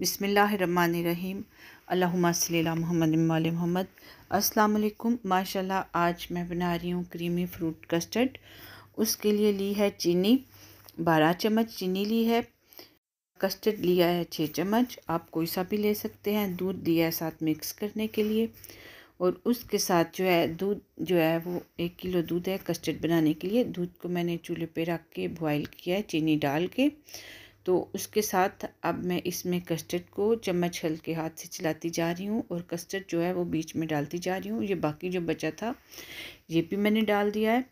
बिसमीम अल्लाह महमद वाल महमद अस्सलाम वालेकुम माशाल्लाह आज मैं बना रही हूँ क्रीमी फ्रूट कस्टर्ड उसके लिए ली है चीनी बारह चम्मच चीनी ली है कस्टर्ड लिया है छः चम्मच आप कोई सा भी ले सकते हैं दूध दिया है साथ मिक्स करने के लिए और उसके साथ जो है दूध जो है वो एक किलो दूध है कस्टर्ड बनाने के लिए दूध को मैंने चूल्हे पर रख के बॉयल किया है चीनी डाल के तो उसके साथ अब मैं इसमें कस्टर्ड को चम्मच हल्के हाथ से चलाती जा रही हूँ और कस्टर्ड जो है वो बीच में डालती जा रही हूँ ये बाकी जो बचा था ये भी मैंने डाल दिया है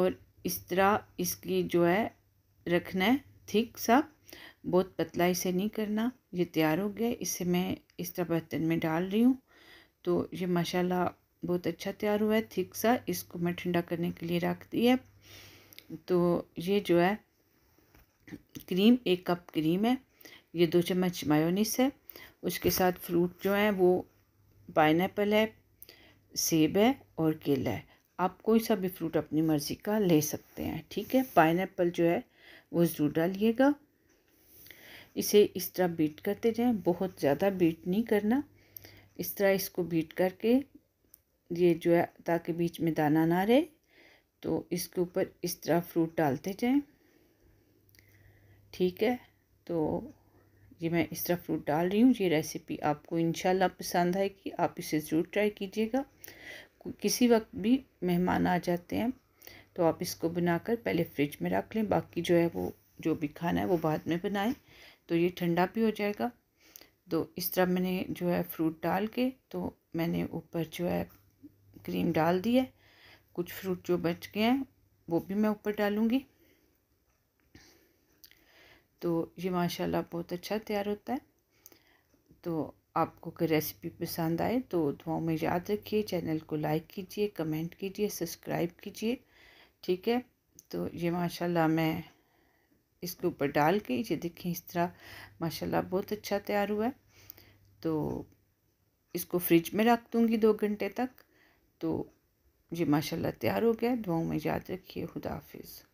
और इस तरह इसकी जो है रखना है ठीक सा बहुत पतला इसे नहीं करना ये तैयार हो गया इसे मैं इस तरह बर्तन में डाल रही हूँ तो ये माशाल्लाह बहुत अच्छा तैयार हुआ है थिक सा इसको मैं ठंडा करने के लिए रख दिया तो ये जो है क्रीम एक कप क्रीम है ये दो चम्मच मायोनीस है उसके साथ फ्रूट जो हैं वो पाइन है सेब है और केला है आप कोई सा भी फ्रूट अपनी मर्ज़ी का ले सकते हैं ठीक है पाइन जो है वो ज़रूर डालिएगा इसे इस तरह बीट करते जाएं बहुत ज़्यादा बीट नहीं करना इस तरह इसको बीट करके ये जो है ताकि बीच में दाना ना रहे तो इसके ऊपर इस तरह फ्रूट डालते जाएं ठीक है तो ये मैं इस तरह फ्रूट डाल रही हूँ ये रेसिपी आपको इन पसंद आएगी आप इसे ज़रूर ट्राई कीजिएगा किसी वक्त भी मेहमान आ जाते हैं तो आप इसको बनाकर पहले फ्रिज में रख लें बाकी जो है वो जो भी खाना है वो बाद में बनाएं तो ये ठंडा भी हो जाएगा तो इस तरह मैंने जो है फ्रूट डाल के तो मैंने ऊपर जो है क्रीम डाल दी है कुछ फ्रूट जो बच गए हैं वो भी मैं ऊपर डालूँगी तो ये माशाल्लाह बहुत अच्छा तैयार होता है तो आपको कोई रेसिपी पसंद आए तो दुआओं में याद रखिए चैनल को लाइक कीजिए कमेंट कीजिए सब्सक्राइब कीजिए ठीक है तो ये माशाल्लाह मैं इसके ऊपर डाल के ये देखें इस तरह माशाल्लाह बहुत अच्छा तैयार हुआ है तो इसको फ्रिज में रख दूँगी दो घंटे तक तो ये माशाल्लाह तैयार हो गया दुआओं में याद रखिए खुदाफिज़